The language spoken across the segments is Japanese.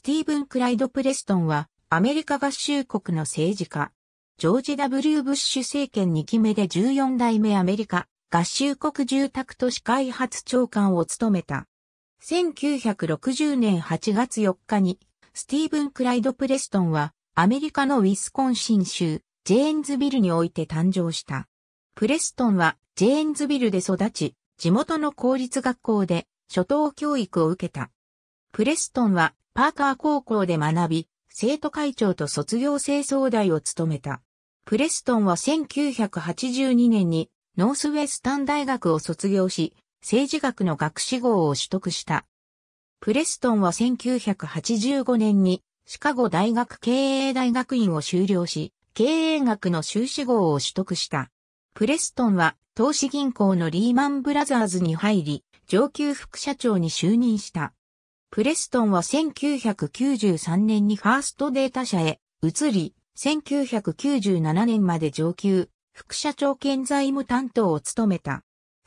スティーブン・クライド・プレストンは、アメリカ合衆国の政治家。ジョージ・ W・ ブッシュ政権2期目で14代目アメリカ合衆国住宅都市開発長官を務めた。1960年8月4日に、スティーブン・クライド・プレストンは、アメリカのウィスコンシン州、ジェーンズビルにおいて誕生した。プレストンは、ジェーンズビルで育ち、地元の公立学校で、初等教育を受けた。プレストンはパーカー高校で学び、生徒会長と卒業生総代を務めた。プレストンは1982年にノースウェスタン大学を卒業し、政治学の学士号を取得した。プレストンは1985年にシカゴ大学経営大学院を修了し、経営学の修士号を取得した。プレストンは投資銀行のリーマンブラザーズに入り、上級副社長に就任した。プレストンは1993年にファーストデータ社へ移り、1997年まで上級、副社長兼財務担当を務めた。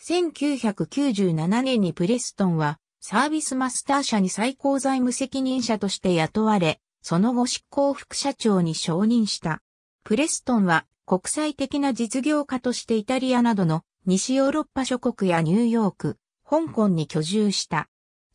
1997年にプレストンはサービスマスター社に最高財務責任者として雇われ、その後執行副社長に承認した。プレストンは国際的な実業家としてイタリアなどの西ヨーロッパ諸国やニューヨーク、香港に居住した。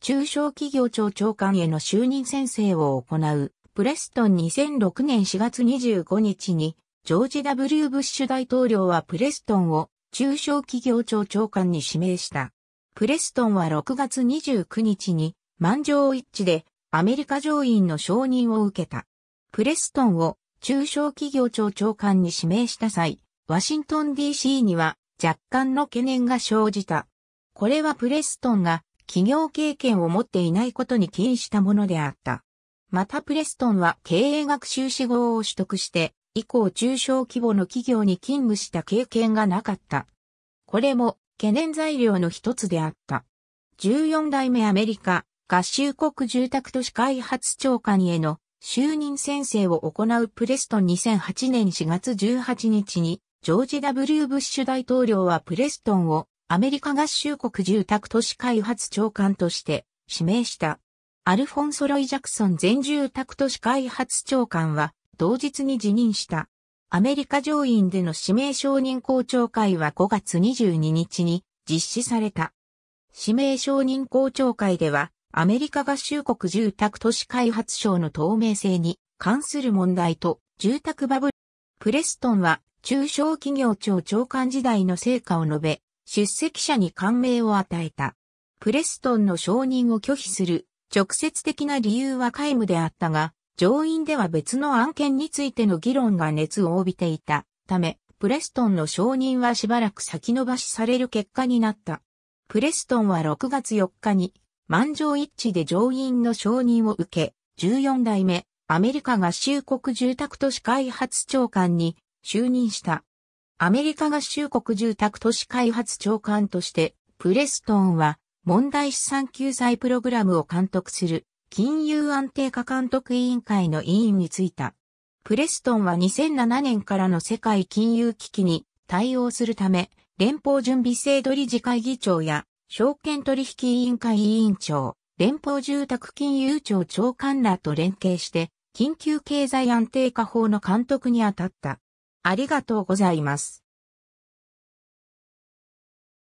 中小企業庁長官への就任宣誓を行う、プレストン2006年4月25日に、ジョージ・ W・ ブッシュ大統領はプレストンを中小企業庁長官に指名した。プレストンは6月29日に満場一致でアメリカ上院の承認を受けた。プレストンを中小企業庁長官に指名した際、ワシントン DC には若干の懸念が生じた。これはプレストンが企業経験を持っていないことに起因したものであった。またプレストンは経営学修士号を取得して、以降中小規模の企業に勤務した経験がなかった。これも懸念材料の一つであった。14代目アメリカ合衆国住宅都市開発長官への就任宣誓を行うプレストン2008年4月18日にジョージ・ W・ ブッシュ大統領はプレストンをアメリカ合衆国住宅都市開発長官として指名した。アルフォンソ・ロイ・ジャクソン全住宅都市開発長官は同日に辞任した。アメリカ上院での指名承認公聴会は5月22日に実施された。指名承認公聴会ではアメリカ合衆国住宅都市開発省の透明性に関する問題と住宅バブル。プレストンは中小企業庁長官時代の成果を述べ、出席者に感銘を与えた。プレストンの承認を拒否する直接的な理由は皆無であったが、上院では別の案件についての議論が熱を帯びていたため、プレストンの承認はしばらく先延ばしされる結果になった。プレストンは6月4日に満場一致で上院の承認を受け、14代目アメリカ合衆国住宅都市開発長官に就任した。アメリカ合衆国住宅都市開発長官として、プレストンは問題資産救済プログラムを監督する金融安定化監督委員会の委員に就いた。プレストンは2007年からの世界金融危機に対応するため、連邦準備制度理事会議長や証券取引委員会委員長、連邦住宅金融庁長官らと連携して、緊急経済安定化法の監督に当たった。ありがとうございます。